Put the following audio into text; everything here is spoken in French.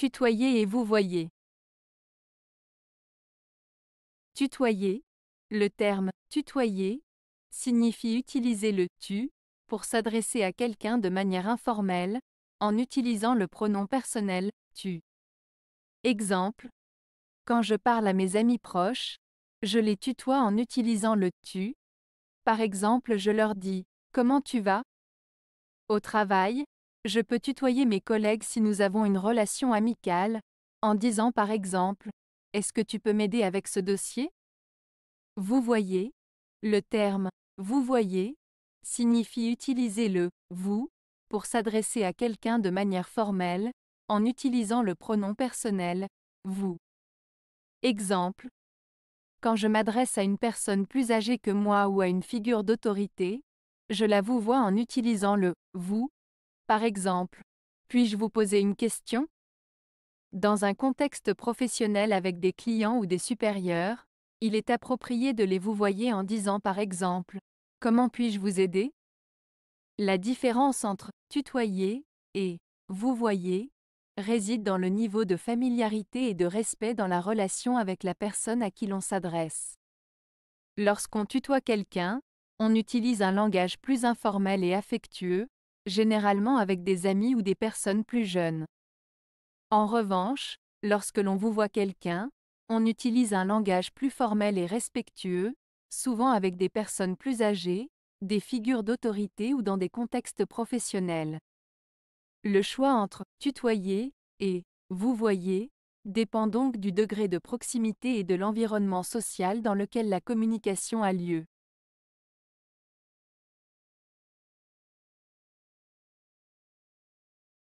Tutoyer et vous voyez. Tutoyer. Le terme tutoyer signifie utiliser le tu pour s'adresser à quelqu'un de manière informelle en utilisant le pronom personnel tu. Exemple. Quand je parle à mes amis proches, je les tutoie en utilisant le tu. Par exemple, je leur dis Comment tu vas Au travail, je peux tutoyer mes collègues si nous avons une relation amicale, en disant par exemple, Est-ce que tu peux m'aider avec ce dossier Vous voyez Le terme Vous voyez signifie utiliser le vous pour s'adresser à quelqu'un de manière formelle, en utilisant le pronom personnel vous. Exemple. Quand je m'adresse à une personne plus âgée que moi ou à une figure d'autorité, je la vous vois en utilisant le vous par exemple, puis-je vous poser une question Dans un contexte professionnel avec des clients ou des supérieurs, il est approprié de les vous vouvoyer en disant par exemple Comment puis-je vous aider La différence entre tutoyer et voyez réside dans le niveau de familiarité et de respect dans la relation avec la personne à qui l'on s'adresse. Lorsqu'on tutoie quelqu'un, on utilise un langage plus informel et affectueux, généralement avec des amis ou des personnes plus jeunes. En revanche, lorsque l'on vous voit quelqu'un, on utilise un langage plus formel et respectueux, souvent avec des personnes plus âgées, des figures d'autorité ou dans des contextes professionnels. Le choix entre tutoyer et vous voyez dépend donc du degré de proximité et de l'environnement social dans lequel la communication a lieu.